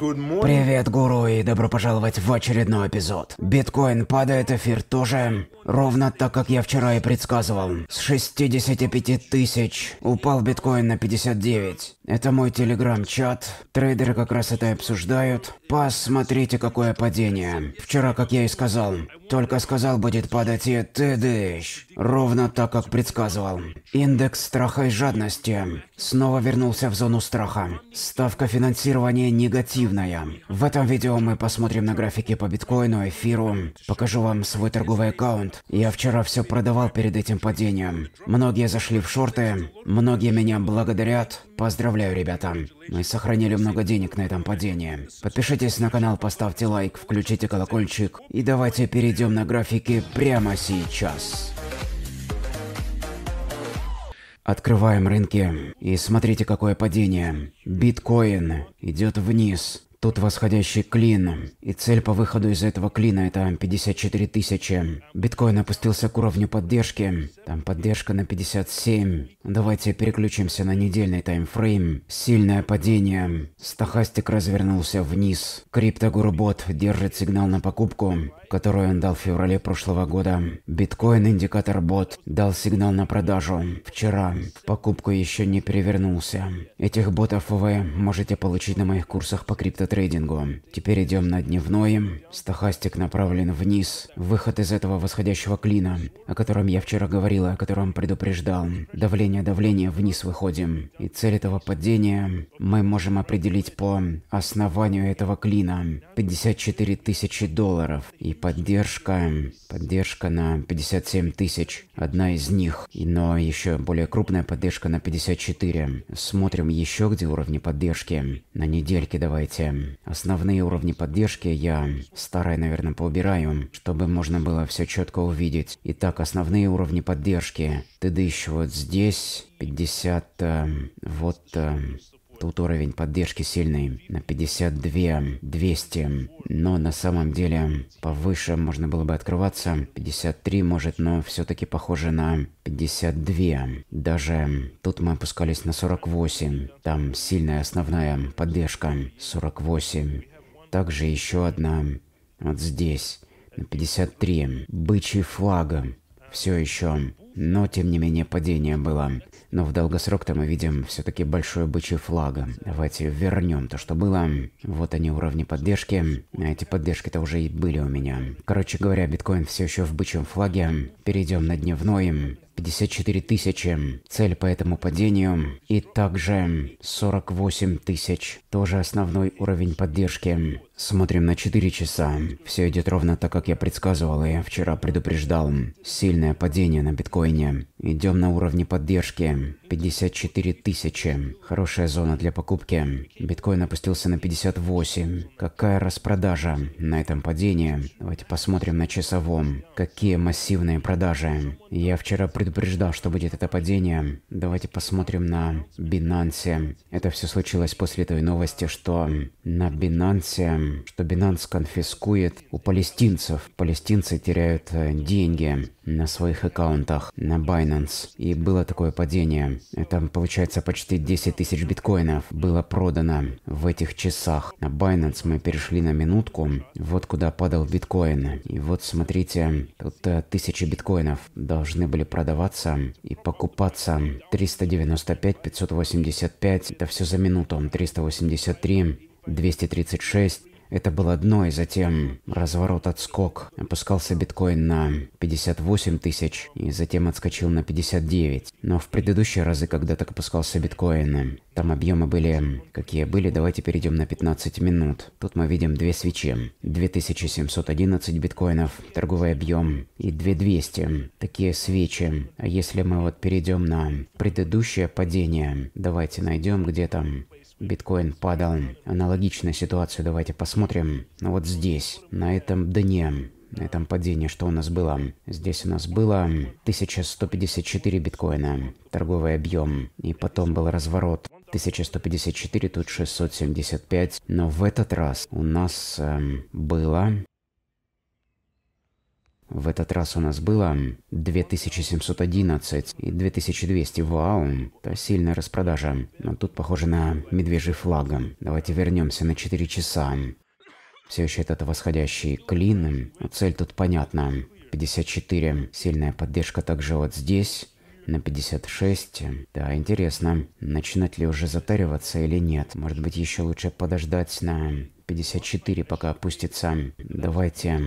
Привет, гуру, и добро пожаловать в очередной эпизод. Биткоин падает, эфир тоже. Ровно так, как я вчера и предсказывал. С 65 тысяч упал биткоин на 59. Это мой телеграм-чат. Трейдеры как раз это и обсуждают. Посмотрите, какое падение. Вчера, как я и сказал, только сказал, будет падать и ты тыдыщ. Ровно так, как предсказывал. Индекс страха и жадности снова вернулся в зону страха. Ставка финансирования негативная. В этом видео мы посмотрим на графики по биткоину, эфиру. Покажу вам свой торговый аккаунт. Я вчера все продавал перед этим падением. Многие зашли в шорты, многие меня благодарят. Поздравляю, ребята. Мы сохранили много денег на этом падении. Подпишитесь на канал, поставьте лайк, включите колокольчик. И давайте перейдем на графики прямо сейчас. Открываем рынки и смотрите какое падение. Биткоин идет вниз. Тут восходящий клин. И цель по выходу из этого клина это 54 тысячи. Биткоин опустился к уровню поддержки. Там поддержка на 57. Давайте переключимся на недельный таймфрейм. Сильное падение. стохастик развернулся вниз. Криптогурбот держит сигнал на покупку которую он дал в феврале прошлого года. Биткоин индикатор бот дал сигнал на продажу. Вчера. В покупку еще не перевернулся. Этих ботов вы можете получить на моих курсах по криптотрейдингу. Теперь идем на дневной. Стохастик направлен вниз. Выход из этого восходящего клина, о котором я вчера говорил, о котором предупреждал. Давление, давление, вниз выходим. И цель этого падения мы можем определить по основанию этого клина. 54 тысячи долларов. И поддержка, поддержка на 57 тысяч, одна из них, и но еще более крупная поддержка на 54. Смотрим еще где уровни поддержки. На недельке давайте. Основные уровни поддержки я старые, наверное, поубираю, чтобы можно было все четко увидеть. Итак, основные уровни поддержки. Ты еще вот здесь, 50, э, вот э, Тут уровень поддержки сильный, на 52 200, но на самом деле повыше можно было бы открываться. 53 может, но все-таки похоже на 52. Даже тут мы опускались на 48, там сильная основная поддержка 48. Также еще одна вот здесь, на 53. Бычий флаг все еще но тем не менее падение было. Но в долгосрок-то мы видим все-таки большой бычий флаг. Давайте вернем то, что было. Вот они уровни поддержки. А эти поддержки-то уже и были у меня. Короче говоря, биткоин все еще в бычьем флаге. Перейдем на дневной. 54 тысячи, цель по этому падению, и также 48 тысяч, тоже основной уровень поддержки. Смотрим на 4 часа. Все идет ровно так, как я предсказывал и вчера предупреждал. Сильное падение на биткоине. Идем на уровне поддержки. 54 тысячи. Хорошая зона для покупки. Биткоин опустился на 58. Какая распродажа на этом падении? Давайте посмотрим на часовом. Какие массивные продажи. Я вчера предупреждал, что будет это падение. Давайте посмотрим на Binance. Это все случилось после той новости, что на Binance что Binance конфискует у палестинцев. Палестинцы теряют э, деньги на своих аккаунтах на Binance. И было такое падение. Это получается почти 10 тысяч биткоинов было продано в этих часах. На Binance мы перешли на минутку. Вот куда падал биткоин. И вот смотрите, тут э, тысячи биткоинов должны были продаваться и покупаться. 395, 585, это все за минуту. 383, 236, это было дно, и затем разворот-отскок. Опускался биткоин на 58 тысяч, и затем отскочил на 59. Но в предыдущие разы, когда так опускался биткоин, там объемы были какие были. Давайте перейдем на 15 минут. Тут мы видим две свечи. 2711 биткоинов, торговый объем, и 2200. Такие свечи. А если мы вот перейдем на предыдущее падение, давайте найдем где там биткоин падал. Аналогичная ситуация, давайте посмотрим. Ну вот здесь, на этом дне, на этом падении, что у нас было. Здесь у нас было 1154 биткоина, торговый объем, и потом был разворот 1154, тут 675, но в этот раз у нас э, было в этот раз у нас было 2711 и 2200 вау. Это сильная распродажа. Но тут похоже на медвежий флаг. Давайте вернемся на 4 часа. Все еще этот восходящий клин. Ну, цель тут понятна. 54. Сильная поддержка также вот здесь. На 56. Да, интересно, начинать ли уже затариваться или нет. Может быть, еще лучше подождать на 54, пока опустится. Давайте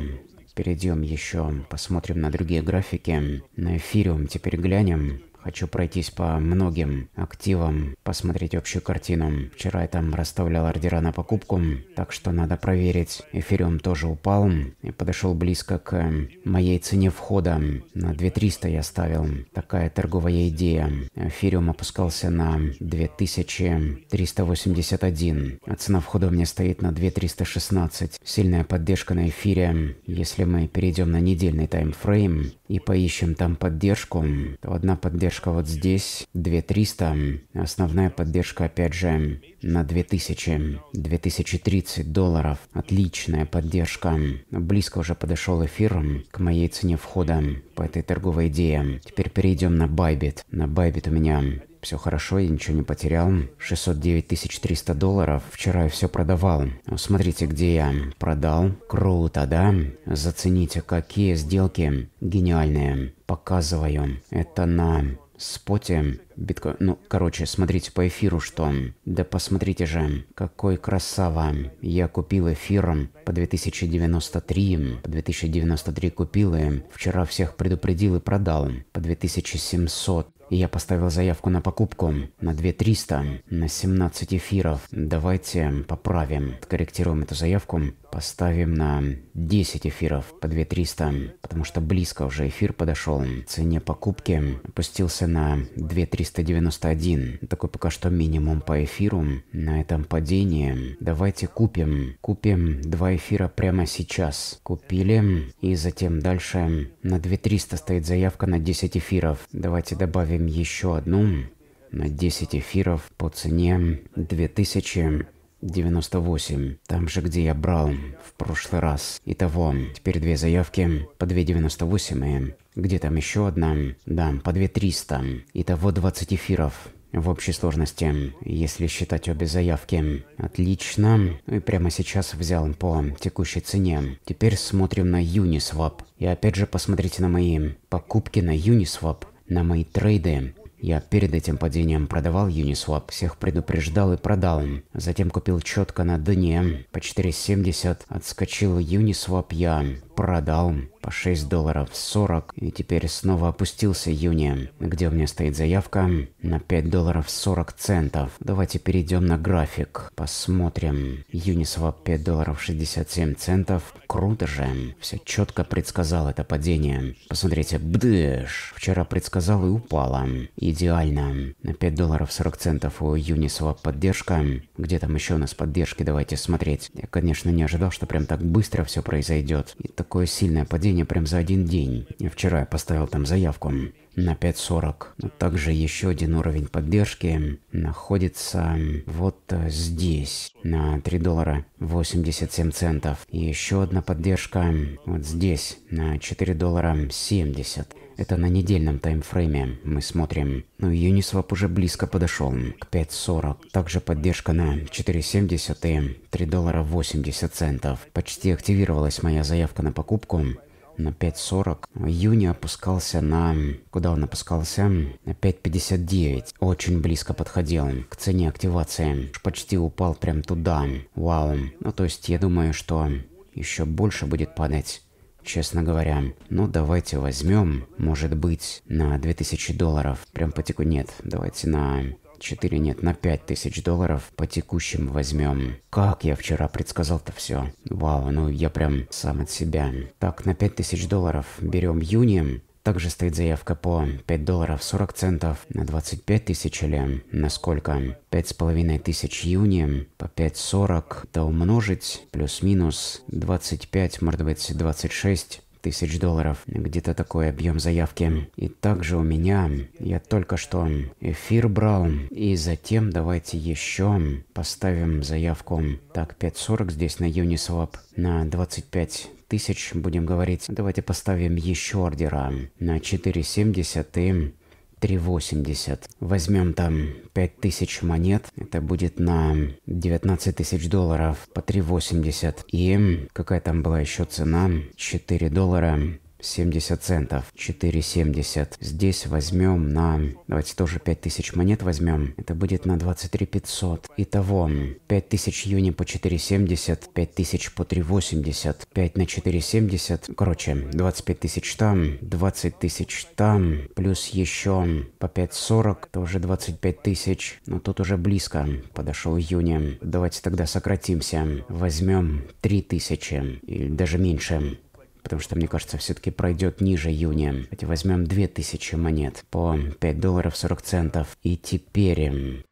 Перейдем еще, посмотрим на другие графики. На эфириум теперь глянем. Хочу пройтись по многим активам, посмотреть общую картину. Вчера я там расставлял ордера на покупку, так что надо проверить. Эфириум тоже упал и подошел близко к эм, моей цене входа. На 2300 я ставил. Такая торговая идея. Эфириум опускался на 2381, а цена входа у меня стоит на 2316. Сильная поддержка на эфире. Если мы перейдем на недельный таймфрейм и поищем там поддержку, то одна поддержка поддержка вот здесь 2300. Основная поддержка, опять же, на 2000. 2030 долларов. Отличная поддержка. Близко уже подошел эфир к моей цене входа по этой торговой идее. Теперь перейдем на Bybit. На Bybit у меня все хорошо, я ничего не потерял. 609 300 долларов. Вчера я все продавал. Смотрите, где я продал. Круто, да? Зацените, какие сделки гениальные. Показываю. Это на споте биткоин. Ну, короче, смотрите по эфиру, что... Да посмотрите же, какой красава. Я купил эфиром по 2093, по 2093 купил и вчера всех предупредил и продал по 2700. И я поставил заявку на покупку на 2300, на 17 эфиров. Давайте поправим, корректируем эту заявку, поставим на 10 эфиров по 2300, потому что близко уже эфир подошел. Цене покупки опустился на 2300 391. Такой пока что минимум по эфиру на этом падении. Давайте купим. Купим два эфира прямо сейчас. Купили. И затем дальше на 2300 стоит заявка на 10 эфиров. Давайте добавим еще одну на 10 эфиров по цене 2000 98. Там же, где я брал в прошлый раз. Итого, теперь две заявки по 2,98 и где там еще одна? Да, по 2,300. Итого 20 эфиров. В общей сложности, если считать обе заявки. Отлично. И прямо сейчас взял по текущей цене. Теперь смотрим на Uniswap. И опять же посмотрите на мои покупки на Uniswap, на мои трейды. Я перед этим падением продавал Uniswap, всех предупреждал и продал. Затем купил четко на дне, по 4,70, отскочил Uniswap я, продал по 6 долларов 40 и теперь снова опустился июня, где у меня стоит заявка на 5 долларов 40 центов. Давайте перейдем на график, посмотрим. Uniswap 5 долларов 67 центов, круто же. Все четко предсказал это падение. Посмотрите, бдыш. Вчера предсказал и упало, Идеально. На 5 долларов 40 центов у Uniswap поддержка. Где там еще у нас поддержки, давайте смотреть. Я, конечно, не ожидал, что прям так быстро все произойдет. И такое сильное падение прям за один день. Вчера я поставил там заявку на 5.40. Также еще один уровень поддержки находится вот э, здесь, на 3 доллара 87 центов. И еще одна поддержка вот здесь, на 4 доллара 70. Это на недельном таймфрейме мы смотрим. Но ну, Uniswap уже близко подошел к 5.40. Также поддержка на 4.70 и 3 доллара 80 центов. Почти активировалась моя заявка на покупку на 5.40. Июня опускался на... Куда он опускался? На 5.59. Очень близко подходил к цене активации. Почти упал прям туда. Вау. Ну, то есть, я думаю, что еще больше будет падать. Честно говоря, ну давайте возьмем, может быть, на 2000 долларов. Прям потеку нет, давайте на 4 нет, на тысяч долларов по текущим возьмем. Как я вчера предсказал-то все? Вау, ну я прям сам от себя. Так, на тысяч долларов берем Юни. Также стоит заявка по 5 долларов 40 центов на 25 тысяч или на сколько? 5,5 тысяч июни по 5,40 это умножить плюс-минус 25, может быть 26 тысяч долларов. Где-то такой объем заявки. И также у меня, я только что эфир брал. И затем давайте еще поставим заявку. Так, 5.40 здесь на Uniswap на 25 тысяч, будем говорить. Давайте поставим еще ордера на 4.70 и 3,80. Возьмем там 5000 монет. Это будет на 19 тысяч долларов по 3,80. И какая там была еще цена? 4 доллара 70 центов. 4,70. Здесь возьмем на... Давайте тоже 5000 монет возьмем. Это будет на 23 500. Итого 5000 юни по 4,70. 5000 по 3,80. 5 на 4,70. Короче, 25 тысяч там. 20 тысяч там. Плюс еще по 5,40. тоже уже 25 тысяч. Но тут уже близко. Подошел июнь Давайте тогда сократимся. Возьмем 3000. Или даже меньше потому что, мне кажется, все-таки пройдет ниже июня. Давайте возьмем 2000 монет по 5 долларов 40 центов. И теперь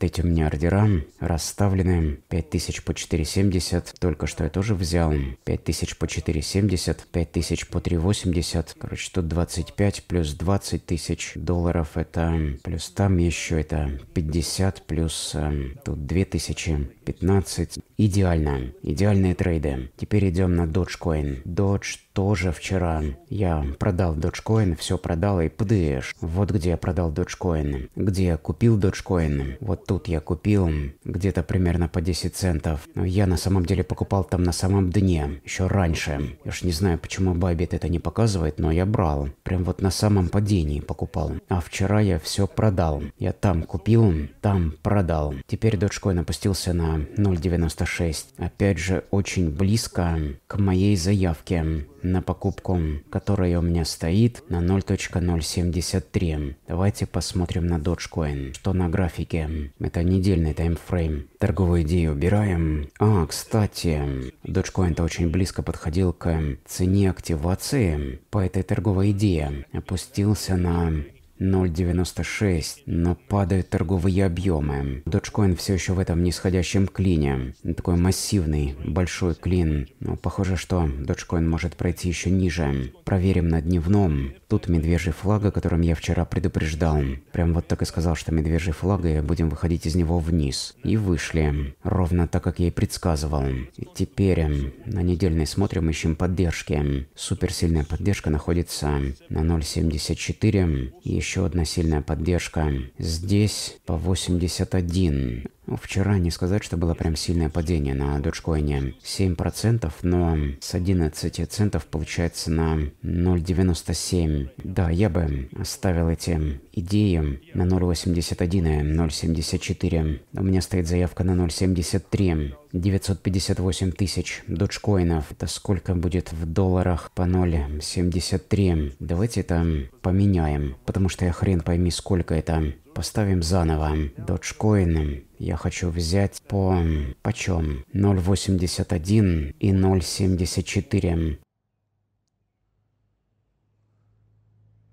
эти у меня ордера расставлены. 5000 по 470. Только что я тоже взял. 5000 по 470. 5000 по 380. Короче, тут 25 плюс 20 тысяч долларов. Это плюс там еще это 50 плюс э, тут 2000. 15. Идеально. Идеальные трейды. Теперь идем на Dogecoin. Dodge тоже вчера. Я продал Dogecoin, все продал и пдыш. Вот где я продал Dogecoin. Где я купил Dogecoin. Вот вот тут я купил где-то примерно по 10 центов. Но я на самом деле покупал там на самом дне, еще раньше. Я ж не знаю, почему Байбит это не показывает, но я брал. Прям вот на самом падении покупал. А вчера я все продал. Я там купил, там продал. Теперь Dogecoin опустился на 0.96. Опять же, очень близко к моей заявке на покупку, которая у меня стоит на 0.073. Давайте посмотрим на Dogecoin, что на графике. Это недельный таймфрейм. Торговую идею убираем. А, кстати, Dogecoin-то очень близко подходил к цене активации по этой торговой идее. Опустился на 0,96, но падают торговые объемы. Dogecoin все еще в этом нисходящем клине. Такой массивный, большой клин. Но ну, похоже, что Dogecoin может пройти еще ниже. Проверим на дневном тут медвежий флаг, о котором я вчера предупреждал. Прям вот так и сказал, что медвежий флаг, и будем выходить из него вниз. И вышли. Ровно так, как я и предсказывал. И теперь эм, на недельной смотрим, ищем поддержки. Суперсильная поддержка находится на 0.74. Еще одна сильная поддержка. Здесь по 81. Ну, вчера не сказать, что было прям сильное падение на доджкоине. 7%, но с 11 центов получается на 0,97. Да, я бы оставил эти идеи на 0,81 и 0,74. У меня стоит заявка на 0,73. 958 тысяч доджкоинов. Это сколько будет в долларах по 0,73? Давайте это поменяем, потому что я хрен пойми, сколько это. Поставим заново. Доджкоином я хочу взять по... почем? 0.81 и 0.74.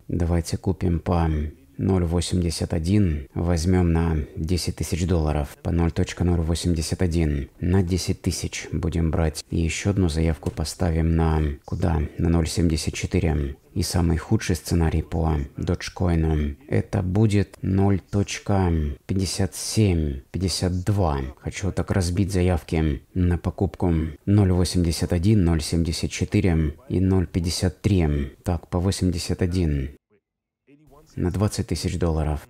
Давайте купим по 0.81 возьмем на 10 тысяч долларов по 0.081 на 10 тысяч будем брать. И еще одну заявку поставим на куда? На 0.74. И самый худший сценарий по доджкоину это будет 0.5752. Хочу так разбить заявки на покупку 0.81, 0.74 и 0.53. Так, по 81 на 20 тысяч долларов.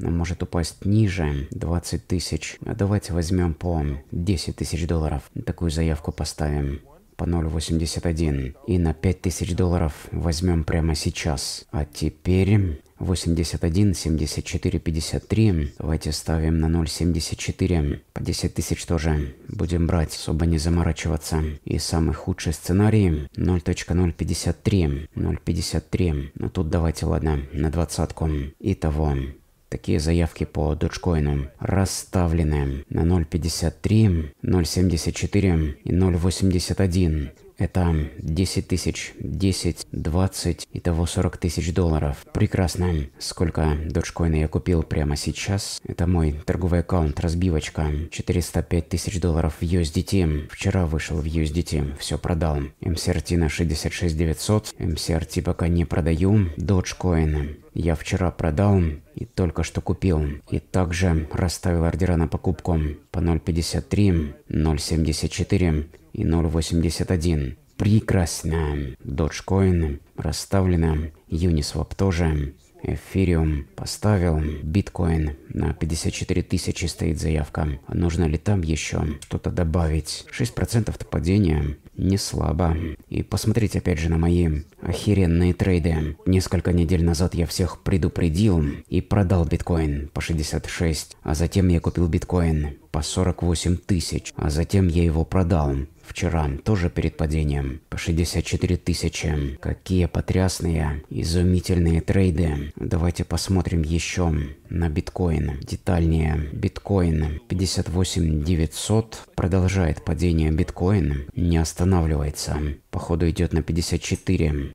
Он ну, может упасть ниже 20 тысяч. Давайте возьмем по 10 тысяч долларов. Такую заявку поставим по 0.81. И на тысяч долларов возьмем прямо сейчас. А теперь 81, 74, 53. Давайте ставим на 0,74. По 10 тысяч тоже будем брать, особо не заморачиваться. И самый худший сценарий 0.053. 0.53. Ну тут давайте, ладно, на двадцатку. Итого Такие заявки по доджкоину расставлены на 0.53, 0.74 и 0.81. Это 10 тысяч, 10, 20, итого 40 тысяч долларов. Прекрасно. Сколько доджкоина я купил прямо сейчас? Это мой торговый аккаунт, разбивочка. 405 тысяч долларов в USDT. Вчера вышел в USDT, все продал. MCRT на 66 900. MCRT пока не продаю. Dogecoin я вчера продал и только что купил. И также расставил ордера на покупку по 0.53, 0.74 и 0.81. Прекрасно. Dogecoin расставлено. Uniswap тоже эфириум, поставил биткоин на 54 тысячи стоит заявка. Нужно ли там еще что-то добавить? 6% падения не слабо. И посмотрите опять же на мои охеренные трейды. Несколько недель назад я всех предупредил и продал биткоин по 66, а затем я купил биткоин по 48 тысяч, а затем я его продал Вчера тоже перед падением по 64 тысячи. Какие потрясные, изумительные трейды. Давайте посмотрим еще на биткоин. Детальнее. Биткоин 58 900. Продолжает падение биткоин. Не останавливается. Походу идет на 54.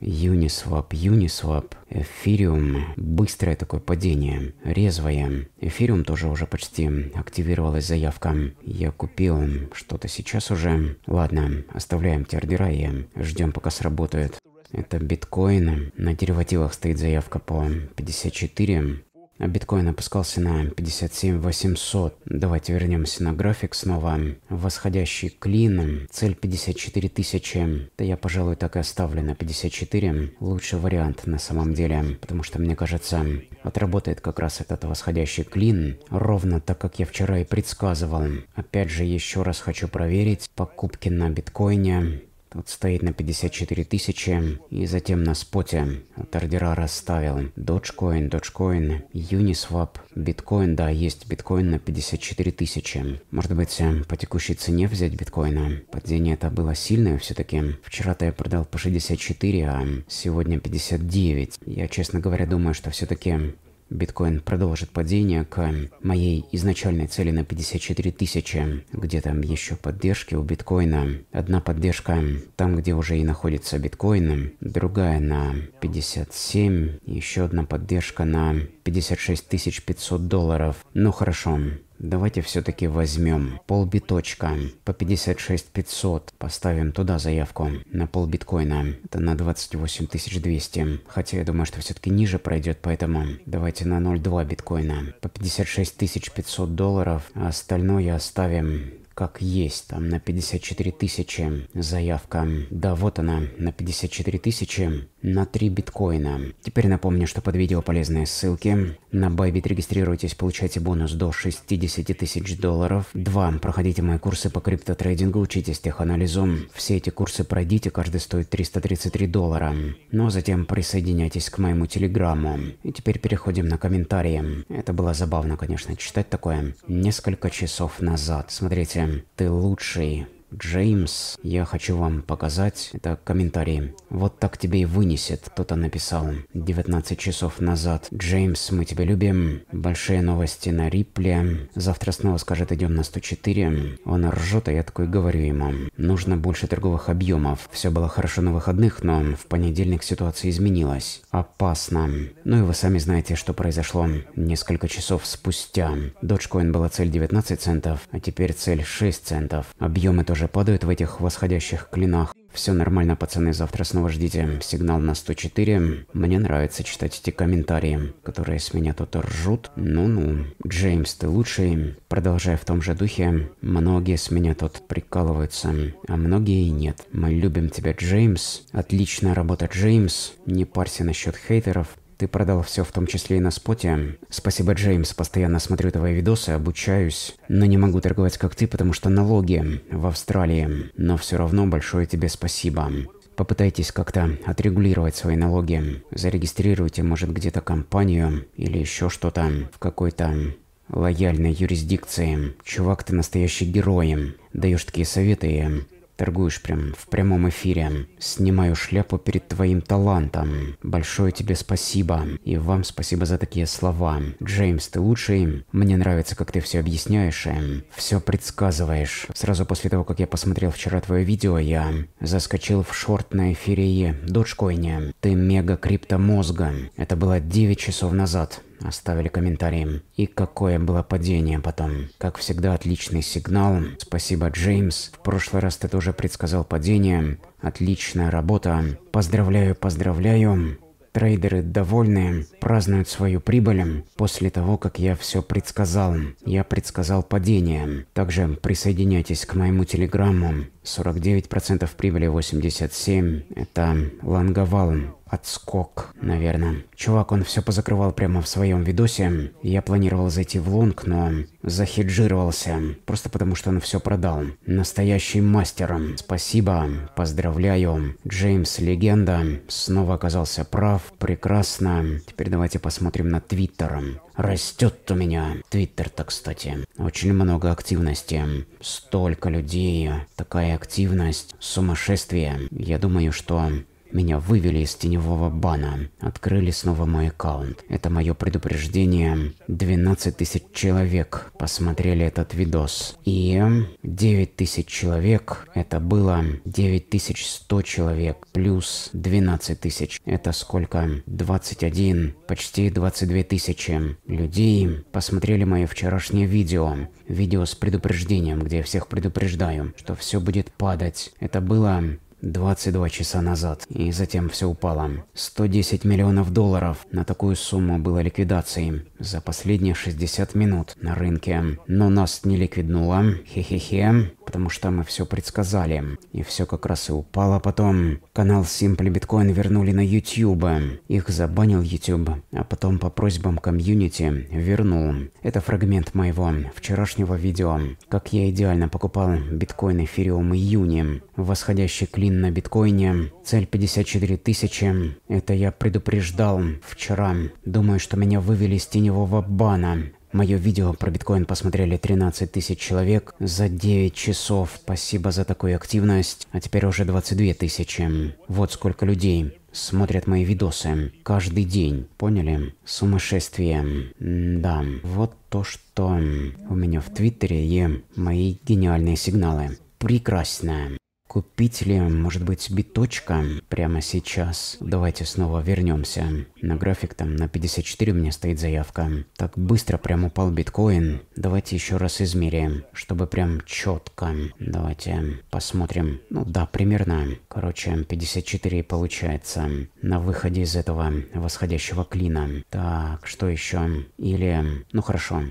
Uniswap, Uniswap, Эфириум. Быстрое такое падение, резвое. Эфириум тоже уже почти активировалась заявка. Я купил что-то сейчас уже. Ладно, оставляем те ордера и ждем пока сработает. Это биткоин. На деривативах стоит заявка по 54. А биткоин опускался на 57 800. Давайте вернемся на график снова. Восходящий клин. Цель 54 тысячи. Да я, пожалуй, так и оставлю на 54. Лучший вариант на самом деле. Потому что, мне кажется, отработает как раз этот восходящий клин. Ровно так, как я вчера и предсказывал. Опять же, еще раз хочу проверить покупки на биткоине. Вот стоит на 54 тысячи. И затем на споте от ордера расставил. Dogecoin, Dogecoin, Uniswap, биткоин, да, есть биткоин на 54 тысячи. Может быть, по текущей цене взять биткоина. Падение это было сильное все-таки. Вчера-то я продал по 64, а сегодня 59. Я, честно говоря, думаю, что все-таки биткоин продолжит падение к моей изначальной цели на 54 тысячи, где там еще поддержки у биткоина. Одна поддержка там, где уже и находится биткоин, другая на 57, еще одна поддержка на 56 500 долларов. Ну хорошо, Давайте все-таки возьмем полбиточка по 56 500. Поставим туда заявку на пол биткоина. Это на 28 200. Хотя я думаю, что все-таки ниже пройдет, поэтому давайте на 0,2 биткоина по 56 500 долларов. А остальное оставим как есть, там на 54 тысячи заявка. Да, вот она, на 54 тысячи на 3 биткоина. Теперь напомню, что под видео полезные ссылки. На Bybit регистрируйтесь, получайте бонус до 60 тысяч долларов. 2. Проходите мои курсы по криптотрейдингу, учитесь теханализу. Все эти курсы пройдите, каждый стоит 333 доллара. Но ну, а затем присоединяйтесь к моему телеграмму. И теперь переходим на комментарии. Это было забавно, конечно, читать такое. Несколько часов назад. Смотрите, ты лучший, Джеймс, я хочу вам показать, это комментарии. Вот так тебе и вынесет, кто-то написал. 19 часов назад. Джеймс, мы тебя любим. Большие новости на Рипле. Завтра снова скажет, идем на 104. Он ржет, а я такой говорю ему. Нужно больше торговых объемов. Все было хорошо на выходных, но в понедельник ситуация изменилась. Опасно. Ну и вы сами знаете, что произошло несколько часов спустя. Dogecoin была цель 19 центов, а теперь цель 6 центов. Объемы тоже тоже падают в этих восходящих клинах. Все нормально, пацаны, завтра снова ждите. Сигнал на 104. Мне нравится читать эти комментарии, которые с меня тут ржут. Ну-ну. Джеймс, ты лучший. Продолжая в том же духе, многие с меня тут прикалываются, а многие и нет. Мы любим тебя, Джеймс. Отличная работа, Джеймс. Не парься насчет хейтеров. Ты продал все, в том числе и на споте. Спасибо, Джеймс, постоянно смотрю твои видосы, обучаюсь. Но не могу торговать как ты, потому что налоги в Австралии. Но все равно большое тебе спасибо. Попытайтесь как-то отрегулировать свои налоги. Зарегистрируйте, может, где-то компанию или еще что-то в какой-то лояльной юрисдикции. Чувак, ты настоящий герой. Даешь такие советы, Торгуешь прям в прямом эфире. Снимаю шляпу перед твоим талантом. Большое тебе спасибо. И вам спасибо за такие слова. Джеймс, ты лучший. Мне нравится, как ты все объясняешь и эм, все предсказываешь. Сразу после того, как я посмотрел вчера твое видео, я заскочил в шорт на эфире Доджкоине. Ты мега крипто мозга, Это было 9 часов назад оставили комментарии. И какое было падение потом. Как всегда, отличный сигнал. Спасибо, Джеймс. В прошлый раз ты тоже предсказал падение. Отличная работа. Поздравляю, поздравляю. Трейдеры довольны, празднуют свою прибыль после того, как я все предсказал. Я предсказал падение. Также присоединяйтесь к моему телеграмму. 49% прибыли 87 – это лонговал отскок, наверное. Чувак, он все позакрывал прямо в своем видосе. Я планировал зайти в лонг, но захеджировался. Просто потому, что он все продал. Настоящий мастер. Спасибо, поздравляю. Джеймс Легенда снова оказался прав. Прекрасно. Теперь давайте посмотрим на Твиттер. Растет у меня. Твиттер-то, кстати. Очень много активности. Столько людей. Такая активность. Сумасшествие. Я думаю, что меня вывели из теневого бана, открыли снова мой аккаунт. Это мое предупреждение. 12 тысяч человек посмотрели этот видос. И 9 тысяч человек, это было 9100 человек плюс 12 тысяч. Это сколько? 21, почти 22 тысячи людей посмотрели мое вчерашнее видео. Видео с предупреждением, где я всех предупреждаю, что все будет падать. Это было 22 часа назад, и затем все упало. 110 миллионов долларов на такую сумму было ликвидацией за последние 60 минут на рынке. Но нас не ликвиднуло. Хе-хе-хе потому что мы все предсказали. И все как раз и упало потом. Канал Simply Bitcoin вернули на YouTube. Их забанил YouTube, а потом по просьбам комьюнити вернул. Это фрагмент моего вчерашнего видео, как я идеально покупал биткоин, эфириум и Восходящий клин на биткоине, цель 54 тысячи. Это я предупреждал вчера. Думаю, что меня вывели из теневого бана. Мое видео про биткоин посмотрели 13 тысяч человек за 9 часов. Спасибо за такую активность. А теперь уже 22 тысячи. Вот сколько людей смотрят мои видосы. Каждый день. Поняли? Сумасшествие. М да. Вот то, что у меня в Твиттере и мои гениальные сигналы. Прекрасно купить ли, может быть, биточка прямо сейчас. Давайте снова вернемся. На график там на 54 у меня стоит заявка. Так быстро прям упал биткоин. Давайте еще раз измерим, чтобы прям четко. Давайте посмотрим. Ну да, примерно. Короче, 54 получается на выходе из этого восходящего клина. Так, что еще? Или... Ну хорошо.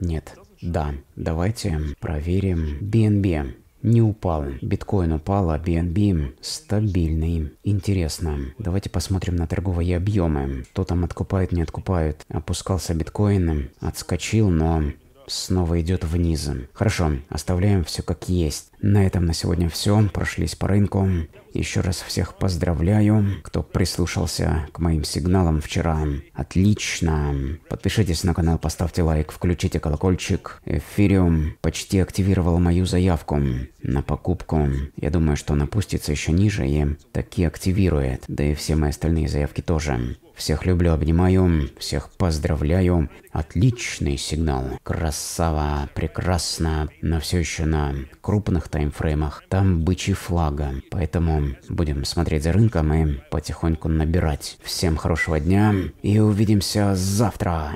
Нет. Да, давайте проверим BNB не упал. Биткоин упал, а BNB стабильный. Интересно. Давайте посмотрим на торговые объемы. Кто там откупает, не откупает. Опускался биткоин, отскочил, но снова идет вниз. Хорошо, оставляем все как есть. На этом на сегодня все. Прошлись по рынку. Еще раз всех поздравляю, кто прислушался к моим сигналам вчера. Отлично. Подпишитесь на канал, поставьте лайк, включите колокольчик. Эфириум почти активировал мою заявку на покупку. Я думаю, что она пустится еще ниже и таки активирует. Да и все мои остальные заявки тоже. Всех люблю, обнимаю, всех поздравляю. Отличный сигнал. Красава, прекрасно, но все еще на крупных таймфреймах. Там бычий флага, поэтому будем смотреть за рынком и потихоньку набирать. Всем хорошего дня и увидимся завтра.